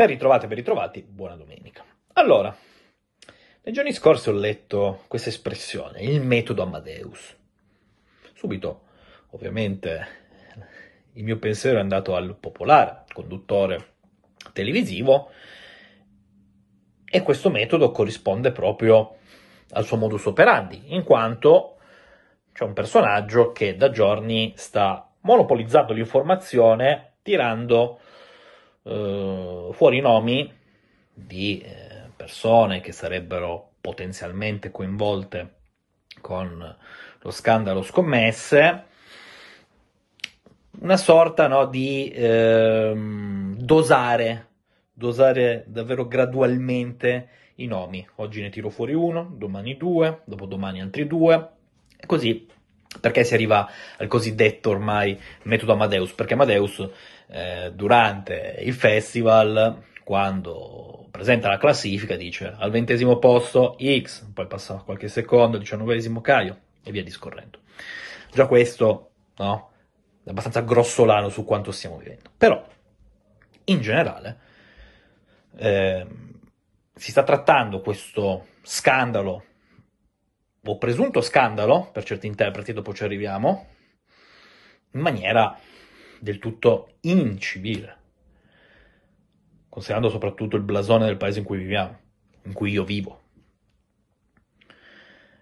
Ben ritrovate, ben ritrovati, buona domenica. Allora, nei giorni scorsi ho letto questa espressione, il metodo Amadeus. Subito, ovviamente, il mio pensiero è andato al popolare conduttore televisivo e questo metodo corrisponde proprio al suo modus operandi, in quanto c'è un personaggio che da giorni sta monopolizzando l'informazione tirando eh, fuori nomi di eh, persone che sarebbero potenzialmente coinvolte con lo scandalo scommesse, una sorta no, di ehm, dosare, dosare davvero gradualmente i nomi. Oggi ne tiro fuori uno, domani due, dopodomani altri due, e così perché si arriva al cosiddetto ormai metodo Amadeus, perché Amadeus eh, durante il festival, quando presenta la classifica, dice al ventesimo posto X, poi passa qualche secondo, diciannovesimo Caio e via discorrendo. Già questo, no? È abbastanza grossolano su quanto stiamo vivendo. Però, in generale, eh, si sta trattando questo scandalo, o presunto scandalo, per certi interpreti, dopo ci arriviamo, in maniera del tutto incivile, considerando soprattutto il blasone del paese in cui viviamo, in cui io vivo.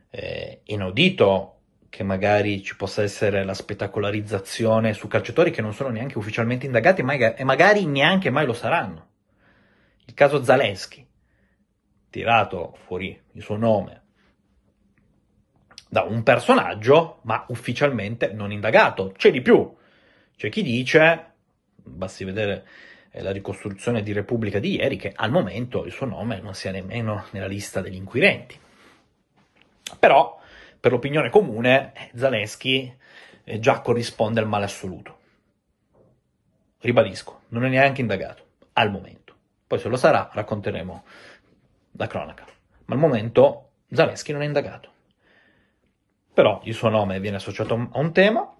È eh, inaudito che magari ci possa essere la spettacolarizzazione su calciatori che non sono neanche ufficialmente indagati e magari neanche mai lo saranno. Il caso Zalensky, tirato fuori il suo nome da un personaggio, ma ufficialmente non indagato. C'è di più. C'è chi dice, basti vedere eh, la ricostruzione di Repubblica di ieri, che al momento il suo nome non sia nemmeno nella lista degli inquirenti. Però, per l'opinione comune, eh, Zaleschi eh, già corrisponde al male assoluto. Ribadisco, non è neanche indagato, al momento. Poi se lo sarà, racconteremo la cronaca. Ma al momento Zaleschi non è indagato. Però il suo nome viene associato a un tema,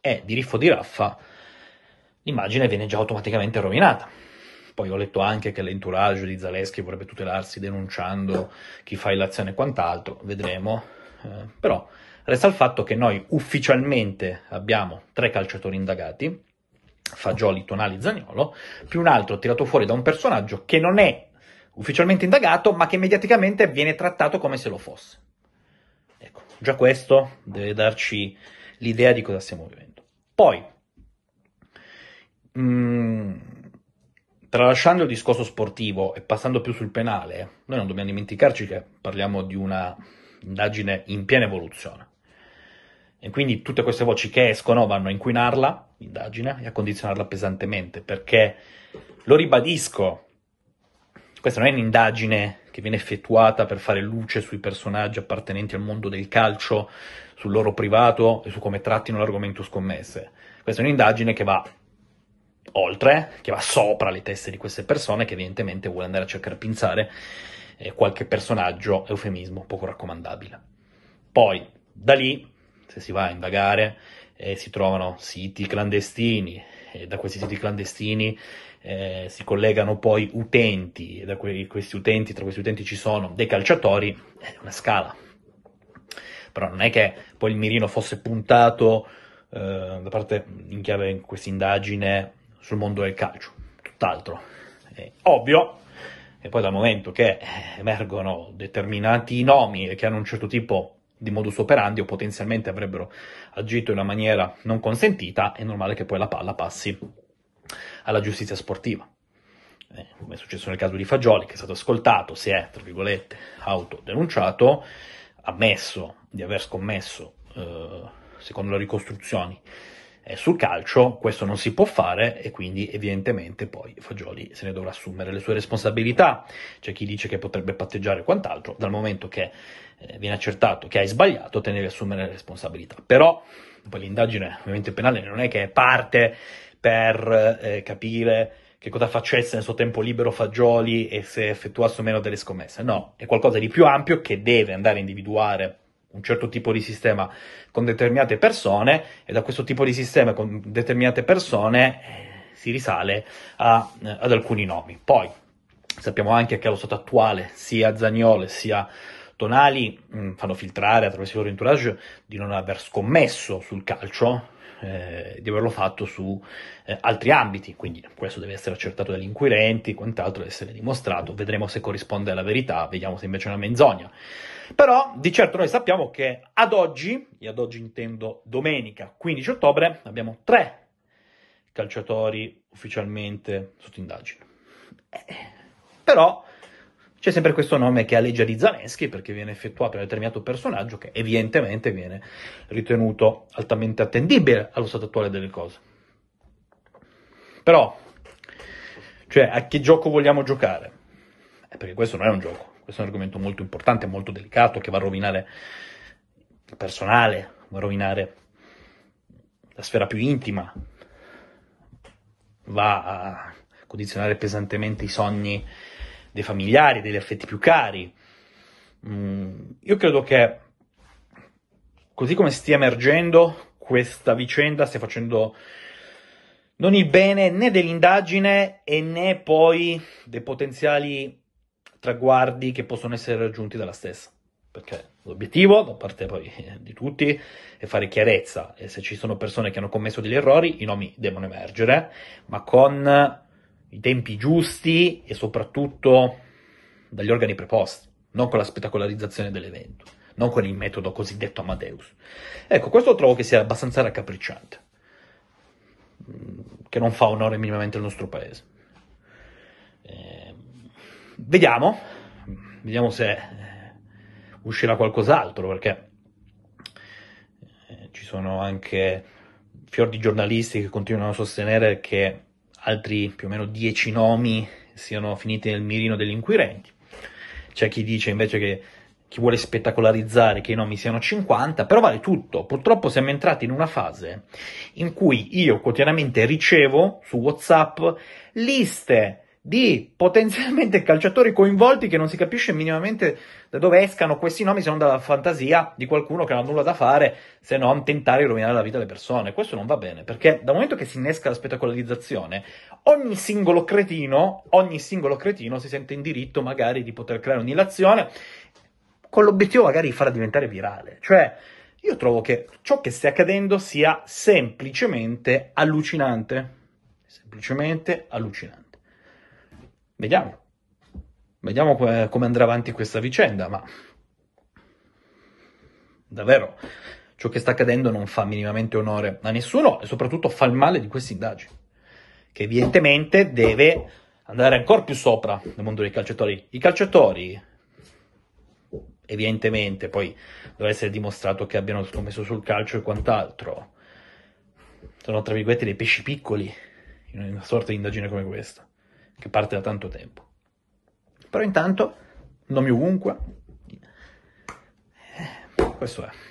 è di Riffo di Raffa, l'immagine viene già automaticamente rovinata. Poi ho letto anche che l'entourage di Zaleschi vorrebbe tutelarsi denunciando chi fa l'azione e quant'altro, vedremo. Eh, però resta il fatto che noi ufficialmente abbiamo tre calciatori indagati, Fagioli, Tonali, e Zagnolo, più un altro tirato fuori da un personaggio che non è ufficialmente indagato, ma che mediaticamente viene trattato come se lo fosse. Ecco, già questo deve darci l'idea di cosa stiamo vivendo. Poi, mh, mm, tralasciando il discorso sportivo e passando più sul penale, noi non dobbiamo dimenticarci che parliamo di una indagine in piena evoluzione. E quindi tutte queste voci che escono vanno a inquinarla, l'indagine, e a condizionarla pesantemente, perché lo ribadisco, questa non è un'indagine che viene effettuata per fare luce sui personaggi appartenenti al mondo del calcio, sul loro privato e su come trattino l'argomento scommesse. Questa è un'indagine che va oltre, che va sopra le teste di queste persone che evidentemente vuole andare a cercare di pinzare eh, qualche personaggio, eufemismo poco raccomandabile. Poi, da lì, se si va a indagare, eh, si trovano siti clandestini, eh, da questi siti clandestini eh, si collegano poi utenti, e da que- questi utenti, tra questi utenti ci sono dei calciatori, è una scala. Però non è che poi il mirino fosse puntato, eh, da parte in chiave in questa indagine, sul mondo del calcio, tutt'altro. È ovvio, e poi dal momento che eh, emergono determinati nomi che hanno un certo tipo di di modus operandi o potenzialmente avrebbero agito in una maniera non consentita, è normale che poi la palla passi alla giustizia sportiva. Eh, come è successo nel caso di Fagioli, che è stato ascoltato, si è, tra virgolette, autodenunciato, ammesso di aver scommesso, eh, secondo le ricostruzioni, eh, sul calcio questo non si può fare e quindi evidentemente poi Fagioli se ne dovrà assumere le sue responsabilità. C'è chi dice che potrebbe patteggiare quant'altro, dal momento che eh, viene accertato che hai sbagliato te ne devi assumere le responsabilità. Però poi l'indagine ovviamente penale non è che è parte per eh, capire che cosa facesse nel suo tempo libero Fagioli e se effettuasse o meno delle scommesse. No, è qualcosa di più ampio che deve andare a individuare un certo tipo di sistema con determinate persone e da questo tipo di sistema con determinate persone eh, si risale a, eh, ad alcuni nomi. Poi sappiamo anche che allo stato attuale sia Zagnole sia Tonali mh, mm, fanno filtrare attraverso il loro entourage di non aver scommesso sul calcio, eh, di averlo fatto su eh, altri ambiti, quindi questo deve essere accertato dagli inquirenti, quant'altro deve essere dimostrato, vedremo se corrisponde alla verità, vediamo se invece è una menzogna. Però di certo noi sappiamo che ad oggi, e ad oggi intendo domenica 15 ottobre, abbiamo tre calciatori ufficialmente sotto indagine. Eh, però c'è sempre questo nome che alleggia di Zaleschi perché viene effettuato un determinato personaggio che evidentemente viene ritenuto altamente attendibile allo stato attuale delle cose. Però, cioè, a che gioco vogliamo giocare? Eh, perché questo non è un gioco, questo è un argomento molto importante, molto delicato, che va a rovinare il personale, va a rovinare la sfera più intima, va a condizionare pesantemente i sogni dei familiari, degli affetti più cari. Mm, io credo che così come stia emergendo questa vicenda stia facendo non il bene né dell'indagine e né poi dei potenziali traguardi che possono essere raggiunti dalla stessa. Perché l'obiettivo, da parte poi eh, di tutti, è fare chiarezza e se ci sono persone che hanno commesso degli errori, i nomi devono emergere, ma con i tempi giusti e soprattutto dagli organi preposti, non con la spettacolarizzazione dell'evento, non con il metodo cosiddetto Amadeus. Ecco, questo trovo che sia abbastanza raccapricciante, che non fa onore minimamente al nostro paese. Eh, vediamo, vediamo se eh, uscirà qualcos'altro, perché eh, ci sono anche fior di giornalisti che continuano a sostenere che altri più o meno dieci nomi siano finiti nel mirino degli inquirenti. C'è chi dice invece che chi vuole spettacolarizzare che i nomi siano 50, però vale tutto. Purtroppo siamo entrati in una fase in cui io quotidianamente ricevo su WhatsApp liste di potenzialmente calciatori coinvolti che non si capisce minimamente da dove escano questi nomi se non dalla fantasia di qualcuno che non ha nulla da fare se non tentare di rovinare la vita delle persone. Questo non va bene perché dal momento che si innesca la spettacolarizzazione, ogni singolo cretino, ogni singolo cretino si sente in diritto magari di poter creare un'illazione con l'obiettivo magari di farla diventare virale. Cioè, io trovo che ciò che stia accadendo sia semplicemente allucinante. Semplicemente allucinante. Vediamo. Vediamo come andrà avanti questa vicenda, ma davvero ciò che sta accadendo non fa minimamente onore a nessuno e soprattutto fa il male di questa indagine, che evidentemente deve andare ancora più sopra nel mondo dei calciatori. I calciatori, evidentemente, poi dovrà essere dimostrato che abbiano scommesso sul calcio e quant'altro, sono tra virgolette dei pesci piccoli in una sorta di indagine come questa che parte da tanto tempo. Però intanto, nomi ovunque, eh, questo è.